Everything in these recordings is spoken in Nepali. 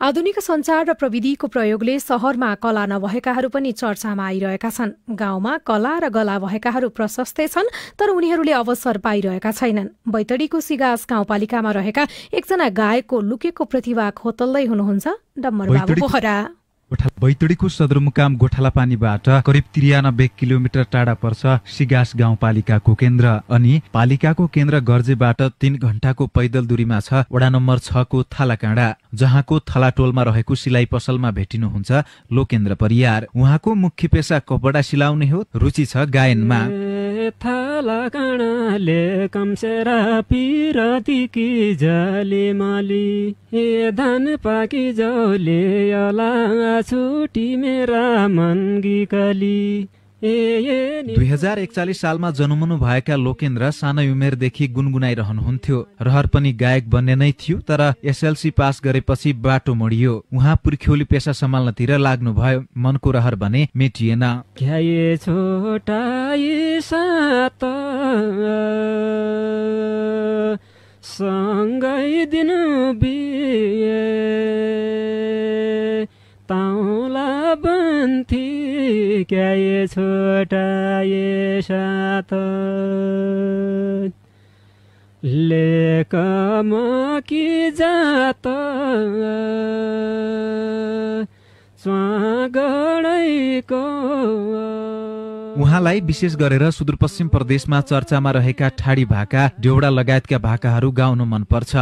आधुनिक संचार र प्रविधिको प्रयोगले सहरमा कला नभएकाहरू पनि चर्चामा आइरहेका छन् गाउँमा कला र गला भएकाहरू प्रशस्तै छन् तर उनीहरूले अवसर पाइरहेका छैनन् बैतडीको सिगास गाउँपालिकामा रहेका एकजना गायकको लुकेको प्रतिभा खोतल्दै हुनुहुन्छ डम्बर पोखरा बैतडीको सदरमुकाम गोठालापानीबाट करिब त्रियानब्बे किलोमिटर टाढा पर्छ सिगास गाउँपालिकाको केन्द्र अनि पालिकाको केन्द्र गर्जेबाट तीन घण्टाको पैदल दूरीमा छ वडा नम्बर छको थालाकाँडा जहाँको थलाटोलमा रहेको सिलाइ पसलमा भेटिनुहुन्छ लोकेन्द्र परियार उहाँको मुख्य पेसा कपडा सिलाउने हो रुचि छ गायनमा थाला कमसेरा कम्सेरा कि जाले माली ए धन पाकी जौले अला छुटी मेरा मन कली दुई हजार एकचालिस सालमा जन्मनु भएका लोकेन्द्र सानै उमेरदेखि गुनगुनाइरहनुहुन्थ्यो रहर पनि गायक बन्ने नै थियो तर एसएलसी पास गरेपछि बाटो मोडियो उहाँ पुर्ख्यौली पेसा सम्हाल्नतिर लाग्नुभयो मनको रहर भने मेटिएन सँगै दिन बिए ताउला बन्थी क्या ये छोटा ये सात ले कम कि जात स्वागणैको उहाँलाई विशेष गरेर सुदूरपश्चिम प्रदेशमा चर्चामा रहेका ठाडी भाका डेउडा लगायतका भाकाहरू गाउनु मनपर्छ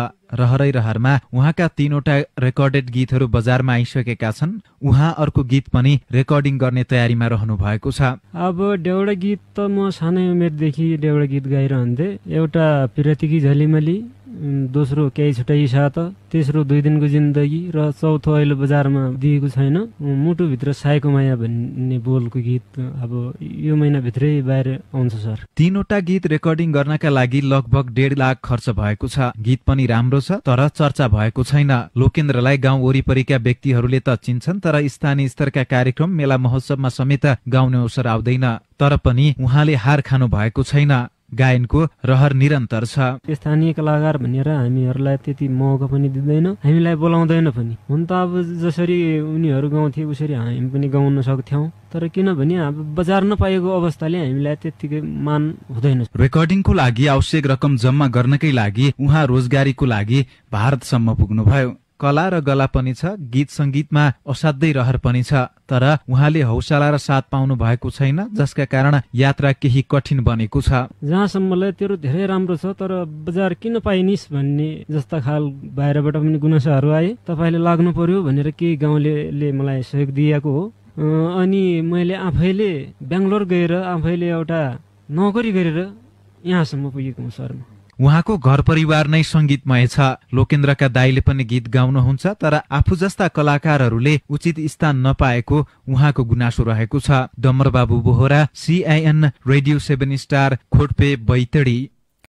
रहरै रहरमा उहाँका तीनवटा रेकर्डेड गीतहरू बजारमा आइसकेका छन् उहाँ अर्को गीत पनि रेकर्डिङ गर्ने तयारीमा रहनु भएको छ अब डेउडा गीत त म सानै उमेरदेखि डेउडा गीत गाइरहन्थेँ एउटा पिरतिकी झलिमली दोस्रो केही छुट्याइ साथ तेस्रो दुई दिनको जिन्दगी र चौथो अहिले बजारमा दिएको छैन मुटुभित्र सायको माया भन्ने बोलको गीत अब यो महिनाभित्रै बाहिर आउँछ सर तीनवटा गीत रेकर्डिङ गर्नका लागि लगभग डेढ लाख खर्च भएको छ गीत पनि राम्रो छ तर चर्चा भएको छैन लोकेन्द्रलाई गाउँ वरिपरिका व्यक्तिहरूले त चिन्छन् तर स्थानीय स्तरका कार्यक्रम मेला महोत्सवमा समेत गाउने अवसर आउँदैन तर पनि उहाँले हार खानु भएको छैन गायनको रहर निरन्तर छ स्थानीय कलाकार भनेर हामीहरूलाई त्यति मौका पनि दिँदैन हामीलाई बोलाउँदैन पनि हुन त अब जसरी उनीहरू गाउँथे उसरी हामी पनि गाउन सक्थ्यौँ तर किनभने अब बजार नपाएको अवस्थाले हामीलाई त्यतिकै मान हुँदैन रेकर्डिङको लागि आवश्यक रकम जम्मा गर्नकै लागि उहाँ रोजगारीको लागि भारतसम्म पुग्नुभयो कला र गला पनि छ गीत सङ्गीतमा असाध्यै रहर पनि छ तर उहाँले हौसला र साथ पाउनु भएको छैन जसका कारण यात्रा केही कठिन बनेको छ जहाँसम्मलाई तेरो धेरै राम्रो छ तर बजार किन पाइनिस् भन्ने जस्ता खाल बाहिरबाट पनि गुनासाहरू आए तपाईँले लाग्नु पर्यो भनेर केही गाउँले मलाई सहयोग दिएको हो अनि मैले आफैले बेङ्गलोर गएर आफैले एउटा नोकरी गरेर यहाँसम्म पुगेको हुँ सरमा उहाँको घर परिवार नै सङ्गीतमय छ लोकेन्द्रका दाईले पनि गीत गाउनुहुन्छ तर आफू जस्ता कलाकारहरूले उचित स्थान नपाएको उहाँको गुनासो रहेको छ Dambarbabu Bohara CIN radio seven star Khotpe Baitadi